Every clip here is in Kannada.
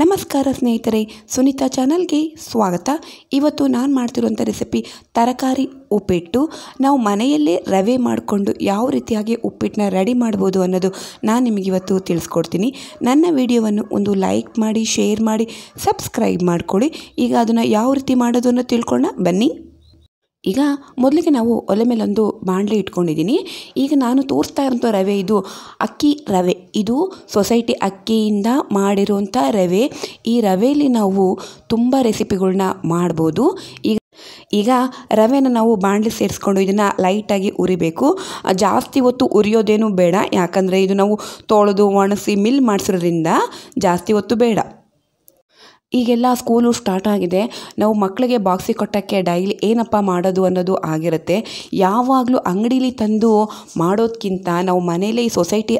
ನಮಸ್ಕಾರ ಸ್ನೇಹಿತರೆ ಸುನೀತಾ ಚಾನಲ್ಗೆ ಸ್ವಾಗತ ಇವತ್ತು ನಾನು ಮಾಡ್ತಿರುವಂಥ ರೆಸಿಪಿ ತರಕಾರಿ ಉಪ್ಪಿಟ್ಟು ನಾವು ಮನೆಯಲ್ಲೇ ರವೆ ಮಾಡಿಕೊಂಡು ಯಾವ ರೀತಿಯಾಗಿ ಉಪ್ಪಿಟ್ಟನ್ನ ರೆಡಿ ಮಾಡ್ಬೋದು ಅನ್ನೋದು ನಾನು ನಿಮಗಿವತ್ತು ತಿಳಿಸ್ಕೊಡ್ತೀನಿ ನನ್ನ ವಿಡಿಯೋವನ್ನು ಒಂದು ಲೈಕ್ ಮಾಡಿ ಶೇರ್ ಮಾಡಿ ಸಬ್ಸ್ಕ್ರೈಬ್ ಮಾಡಿಕೊಳ್ಳಿ ಈಗ ಅದನ್ನು ಯಾವ ರೀತಿ ಮಾಡೋದು ಅನ್ನೋ ತಿಳ್ಕೊಳ್ಳೋಣ ಬನ್ನಿ ಈಗ ಮೊದಲಿಗೆ ನಾವು ಒಲೆ ಮೇಲೊಂದು ಬಾಣಲೆ ಇಟ್ಕೊಂಡಿದ್ದೀನಿ ಈಗ ನಾನು ತೋರಿಸ್ತಾ ಇರೋಂಥ ರವೆ ಇದು ಅಕ್ಕಿ ರವೆ ಇದು ಸೊಸೈಟಿ ಅಕ್ಕಿಯಿಂದ ಮಾಡಿರುವಂಥ ರವೆ ಈ ರವೆಯಲ್ಲಿ ನಾವು ತುಂಬ ರೆಸಿಪಿಗಳನ್ನ ಮಾಡ್ಬೋದು ಈಗ ಈಗ ರವೆನ ನಾವು ಬಾಣಲಿ ಸೇರಿಸ್ಕೊಂಡು ಇದನ್ನು ಲೈಟಾಗಿ ಉರಿಬೇಕು ಜಾಸ್ತಿ ಹೊತ್ತು ಉರಿಯೋದೇನು ಬೇಡ ಯಾಕಂದರೆ ಇದು ನಾವು ತೊಳೆದು ಒಣಸಿ ಮಿಲ್ ಮಾಡಿಸೋದ್ರಿಂದ ಜಾಸ್ತಿ ಹೊತ್ತು ಬೇಡ ಈಗೆಲ್ಲ ಸ್ಕೂಲು ಸ್ಟಾರ್ಟ್ ಆಗಿದೆ ನಾವು ಮಕ್ಕಳಿಗೆ ಬಾಕ್ಸಿ ಕೊಟ್ಟಕ್ಕೆ ಡೈಲಿ ಏನಪ್ಪ ಮಾಡೋದು ಅನ್ನೋದು ಆಗಿರುತ್ತೆ ಯಾವಾಗಲೂ ಅಂಗಡೀಲಿ ತಂದು ಮಾಡೋದಕ್ಕಿಂತ ನಾವು ಮನೇಲಿ ಈ ಸೊಸೈಟಿ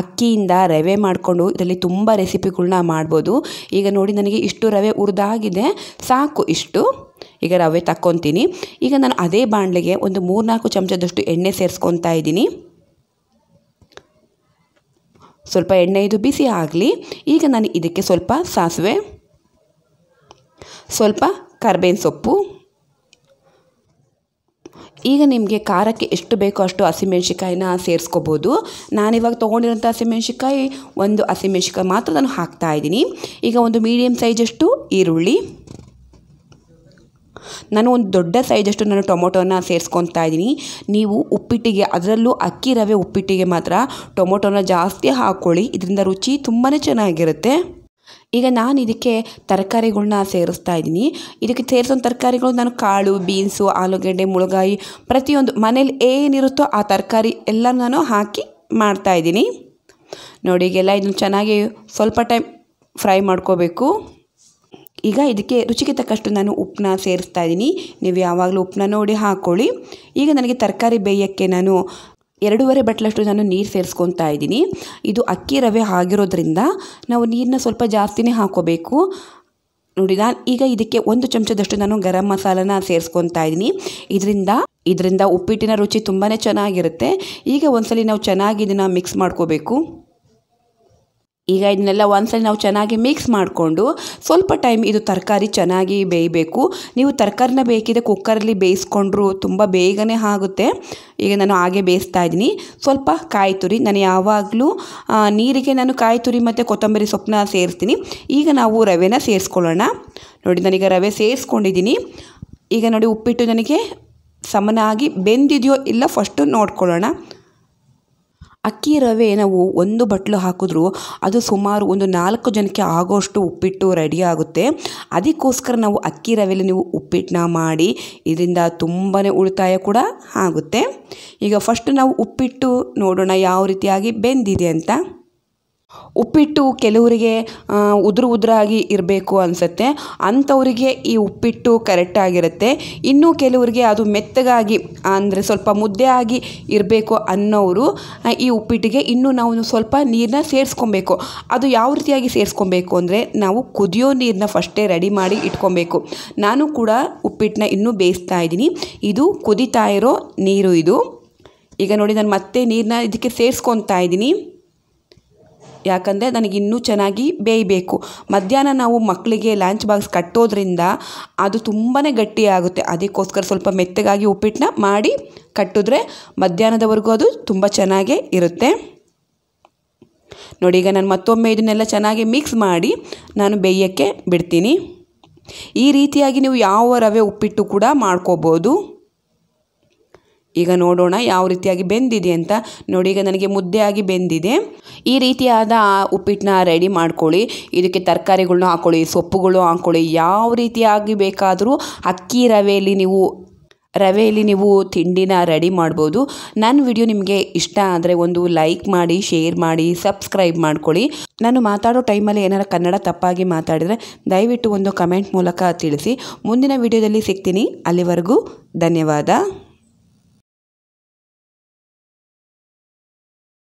ಅಕ್ಕಿಯಿಂದ ರವೆ ಮಾಡಿಕೊಂಡು ಇದರಲ್ಲಿ ತುಂಬ ರೆಸಿಪಿಗಳನ್ನ ಮಾಡ್ಬೋದು ಈಗ ನೋಡಿ ನನಗೆ ಇಷ್ಟು ರವೆ ಉರಿದಾಗಿದೆ ಸಾಕು ಇಷ್ಟು ಈಗ ರವೆ ತಕ್ಕೊತೀನಿ ಈಗ ನಾನು ಅದೇ ಬಾಣಲೆಗೆ ಒಂದು ಮೂರ್ನಾಲ್ಕು ಚಮಚದಷ್ಟು ಎಣ್ಣೆ ಸೇರಿಸ್ಕೊತಾ ಇದ್ದೀನಿ ಸ್ವಲ್ಪ ಎಣ್ಣೆ ಇದು ಬಿಸಿ ಆಗಲಿ ಈಗ ನಾನು ಇದಕ್ಕೆ ಸ್ವಲ್ಪ ಸಾಸಿವೆ ಸ್ವಲ್ಪ ಕರ್ಬೇವಿನ ಸೊಪ್ಪು ಈಗ ನಿಮಗೆ ಖಾರಕ್ಕೆ ಎಷ್ಟು ಬೇಕೋ ಅಷ್ಟು ಹಸಿಮೆಣ್ಸಿಕಾಯಿನ ಸೇರಿಸ್ಕೋಬೋದು ನಾನಿವಾಗ ತೊಗೊಂಡಿರೋಂಥ ಹಸಿಮೆಣ್ಸಿಕಾಯಿ ಒಂದು ಹಸಿಮೆಣ್ಸಿಕಾಯಿ ಮಾತ್ರ ನಾನು ಹಾಕ್ತಾ ಇದ್ದೀನಿ ಈಗ ಒಂದು ಮೀಡಿಯಮ್ ಸೈಜಷ್ಟು ಈರುಳ್ಳಿ ನಾನು ಒಂದು ದೊಡ್ಡ ಸೈಜಷ್ಟು ನಾನು ಟೊಮೊಟೊನ ಸೇರಿಸ್ಕೊತಾ ಇದ್ದೀನಿ ನೀವು ಉಪ್ಪಿಟ್ಟಿಗೆ ಅದರಲ್ಲೂ ಅಕ್ಕಿ ರವೆ ಉಪ್ಪಿಟ್ಟಿಗೆ ಮಾತ್ರ ಟೊಮೊಟೊನ ಜಾಸ್ತಿ ಹಾಕ್ಕೊಳ್ಳಿ ಇದರಿಂದ ರುಚಿ ತುಂಬಾ ಚೆನ್ನಾಗಿರುತ್ತೆ ಈಗ ನಾನು ಇದಕ್ಕೆ ತರಕಾರಿಗಳ್ನ ಸೇರಿಸ್ತಾ ಇದ್ದೀನಿ ಇದಕ್ಕೆ ಸೇರಿಸೋ ತರಕಾರಿಗಳು ನಾನು ಕಾಳು ಬೀನ್ಸು ಆಲೂಗೆಡ್ಡೆ ಮುಳುಗಾಯಿ ಪ್ರತಿಯೊಂದು ಮನೇಲಿ ಏನಿರುತ್ತೋ ಆ ತರಕಾರಿ ಎಲ್ಲ ನಾನು ಹಾಕಿ ಮಾಡ್ತಾಯಿದ್ದೀನಿ ನೋಡಿ ಈಗೆಲ್ಲ ಇದನ್ನು ಚೆನ್ನಾಗಿ ಸ್ವಲ್ಪ ಟೈಮ್ ಫ್ರೈ ಮಾಡ್ಕೋಬೇಕು ಈಗ ಇದಕ್ಕೆ ರುಚಿಗೆ ತಕ್ಕಷ್ಟು ನಾನು ಉಪ್ಪನ್ನ ಸೇರಿಸ್ತಾ ಇದ್ದೀನಿ ನೀವು ಯಾವಾಗಲೂ ಉಪ್ಪನ್ನ ನೋಡಿ ಹಾಕ್ಕೊಳ್ಳಿ ಈಗ ನನಗೆ ತರಕಾರಿ ಬೇಯಕ್ಕೆ ನಾನು ಎರಡೂವರೆ ಬಟ್ಲಷ್ಟು ನಾನು ನೀರು ಸೇರಿಸ್ಕೊತಾ ಇದ್ದೀನಿ ಇದು ಅಕ್ಕಿ ರವೆ ಆಗಿರೋದ್ರಿಂದ ನಾವು ನೀರನ್ನ ಸ್ವಲ್ಪ ಜಾಸ್ತಿನೇ ಹಾಕೋಬೇಕು ನೋಡಿ ನಾನು ಈಗ ಇದಕ್ಕೆ ಒಂದು ಚಮಚದಷ್ಟು ನಾನು ಗರಂ ಮಸಾಲನ ಸೇರಿಸ್ಕೊತಾ ಇದ್ದೀನಿ ಇದರಿಂದ ಇದರಿಂದ ಉಪ್ಪಿಟ್ಟಿನ ರುಚಿ ತುಂಬಾ ಚೆನ್ನಾಗಿರುತ್ತೆ ಈಗ ಒಂದ್ಸಲಿ ನಾವು ಚೆನ್ನಾಗಿ ಇದನ್ನು ಮಿಕ್ಸ್ ಮಾಡ್ಕೋಬೇಕು ಈಗ ಇದನ್ನೆಲ್ಲ ಒಂದ್ಸಲ ನಾವು ಚೆನ್ನಾಗಿ ಮಿಕ್ಸ್ ಮಾಡಿಕೊಂಡು ಸ್ವಲ್ಪ ಟೈಮ್ ಇದು ತರಕಾರಿ ಚೆನ್ನಾಗಿ ಬೇಯಬೇಕು ನೀವು ತರಕಾರಿನ ಬೇಕಿದೆ ಕುಕ್ಕರಲ್ಲಿ ಬೇಯಿಸ್ಕೊಂಡ್ರು ತುಂಬ ಬೇಗನೆ ಆಗುತ್ತೆ ಈಗ ನಾನು ಹಾಗೆ ಬೇಯಿಸ್ತಾ ಇದ್ದೀನಿ ಸ್ವಲ್ಪ ಕಾಯಿ ತುರಿ ನಾನು ಯಾವಾಗಲೂ ನೀರಿಗೆ ನಾನು ಕಾಯಿ ತುರಿ ಮತ್ತು ಕೊತ್ತಂಬರಿ ಸೊಪ್ಪನ್ನ ಸೇರಿಸ್ತೀನಿ ಈಗ ನಾವು ರವೆನ ಸೇರಿಸ್ಕೊಳ್ಳೋಣ ನೋಡಿ ನಾನೀಗ ರವೆ ಸೇರಿಸ್ಕೊಂಡಿದ್ದೀನಿ ಈಗ ನೋಡಿ ಉಪ್ಪಿಟ್ಟು ನನಗೆ ಸಮನಾಗಿ ಬೆಂದಿದೆಯೋ ಇಲ್ಲ ಫಸ್ಟು ನೋಡ್ಕೊಳ್ಳೋಣ ಅಕ್ಕಿ ರವೆ ನಾವು ಒಂದು ಬಟ್ಲು ಹಾಕಿದ್ರು ಅದು ಸುಮಾರು ಒಂದು ನಾಲ್ಕು ಜನಕ್ಕೆ ಆಗೋಷ್ಟು ಉಪ್ಪಿಟ್ಟು ರೆಡಿ ಆಗುತ್ತೆ ಅದಕ್ಕೋಸ್ಕರ ನಾವು ಅಕ್ಕಿ ರವೆಯಲ್ಲಿ ನೀವು ಉಪ್ಪಿಟ್ಟನ್ನ ಮಾಡಿ ಇದರಿಂದ ತುಂಬಾ ಉಳಿತಾಯ ಕೂಡ ಆಗುತ್ತೆ ಈಗ ಫಸ್ಟ್ ನಾವು ಉಪ್ಪಿಟ್ಟು ನೋಡೋಣ ಯಾವ ರೀತಿಯಾಗಿ ಬೆಂದಿದೆ ಅಂತ ಉಪ್ಪಿಟ್ಟು ಕೆಲವರಿಗೆ ಉದುರು ಉದುರಾಗಿ ಇರಬೇಕು ಅನಿಸುತ್ತೆ ಅಂಥವರಿಗೆ ಈ ಉಪ್ಪಿಟ್ಟು ಕರೆಕ್ಟಾಗಿರುತ್ತೆ ಇನ್ನೂ ಕೆಲವರಿಗೆ ಅದು ಮೆತ್ತಗಾಗಿ ಅಂದರೆ ಸ್ವಲ್ಪ ಮುದ್ದೆ ಆಗಿ ಇರಬೇಕು ಅನ್ನೋರು ಈ ಉಪ್ಪಿಟ್ಟಿಗೆ ಇನ್ನೂ ನಾವು ಸ್ವಲ್ಪ ನೀರನ್ನ ಸೇರಿಸ್ಕೊಬೇಕು ಅದು ಯಾವ ರೀತಿಯಾಗಿ ಸೇರಿಸ್ಕೊಬೇಕು ಅಂದರೆ ನಾವು ಕುದಿಯೋ ನೀರನ್ನ ಫಸ್ಟೇ ರೆಡಿ ಮಾಡಿ ಇಟ್ಕೊಬೇಕು ನಾನು ಕೂಡ ಉಪ್ಪಿಟ್ಟನ್ನ ಇನ್ನೂ ಬೇಯಿಸ್ತಾ ಇದ್ದೀನಿ ಇದು ಕುದಿತಾ ಇರೋ ನೀರು ಇದು ಈಗ ನೋಡಿ ನಾನು ಮತ್ತೆ ನೀರನ್ನ ಇದಕ್ಕೆ ಸೇರಿಸ್ಕೊತಾ ಇದ್ದೀನಿ ಯಾಕಂದರೆ ನನಗೆ ಇನ್ನೂ ಚೆನ್ನಾಗಿ ಬೇಯಬೇಕು ಮಧ್ಯಾಹ್ನ ನಾವು ಮಕ್ಕಳಿಗೆ ಲಂಚ್ ಬಾಕ್ಸ್ ಕಟ್ಟೋದ್ರಿಂದ ಅದು ತುಂಬಾ ಗಟ್ಟಿಯಾಗುತ್ತೆ ಅದಕ್ಕೋಸ್ಕರ ಸ್ವಲ್ಪ ಮೆತ್ತಗಾಗಿ ಉಪ್ಪಿಟ್ಟನ್ನ ಮಾಡಿ ಕಟ್ಟಿದ್ರೆ ಮಧ್ಯಾಹ್ನದವರೆಗೂ ಅದು ತುಂಬ ಚೆನ್ನಾಗೇ ಇರುತ್ತೆ ನೋಡಿ ಈಗ ನಾನು ಮತ್ತೊಮ್ಮೆ ಇದನ್ನೆಲ್ಲ ಚೆನ್ನಾಗಿ ಮಿಕ್ಸ್ ಮಾಡಿ ನಾನು ಬೇಯೋಕ್ಕೆ ಬಿಡ್ತೀನಿ ಈ ರೀತಿಯಾಗಿ ನೀವು ಯಾವ ರವೆ ಉಪ್ಪಿಟ್ಟು ಕೂಡ ಮಾಡ್ಕೋಬೋದು ಈಗ ನೋಡೋಣ ಯಾವ ರೀತಿಯಾಗಿ ಬೆಂದಿದೆ ಅಂತ ನೋಡಿ ಈಗ ನನಗೆ ಮುದ್ದೆಯಾಗಿ ಬೆಂದಿದೆ ಈ ರೀತಿಯಾದ ಉಪ್ಪಿಟ್ಟನ್ನ ರೆಡಿ ಮಾಡ್ಕೊಳ್ಳಿ ಇದಕ್ಕೆ ತರಕಾರಿಗಳನ್ನ ಹಾಕ್ಕೊಳ್ಳಿ ಸೊಪ್ಪುಗಳು ಹಾಕ್ಕೊಳ್ಳಿ ಯಾವ ರೀತಿಯಾಗಿ ಬೇಕಾದರೂ ಅಕ್ಕಿ ರವೆಯಲ್ಲಿ ನೀವು ರವೆಯಲ್ಲಿ ನೀವು ತಿಂಡಿನ ರೆಡಿ ಮಾಡ್ಬೋದು ನನ್ನ ವಿಡಿಯೋ ನಿಮಗೆ ಇಷ್ಟ ಆದರೆ ಒಂದು ಲೈಕ್ ಮಾಡಿ ಶೇರ್ ಮಾಡಿ ಸಬ್ಸ್ಕ್ರೈಬ್ ಮಾಡ್ಕೊಳ್ಳಿ ನಾನು ಮಾತಾಡೋ ಟೈಮಲ್ಲಿ ಏನಾರು ಕನ್ನಡ ತಪ್ಪಾಗಿ ಮಾತಾಡಿದರೆ ದಯವಿಟ್ಟು ಒಂದು ಕಮೆಂಟ್ ಮೂಲಕ ತಿಳಿಸಿ ಮುಂದಿನ ವಿಡಿಯೋದಲ್ಲಿ ಸಿಗ್ತೀನಿ ಅಲ್ಲಿವರೆಗೂ ಧನ್ಯವಾದ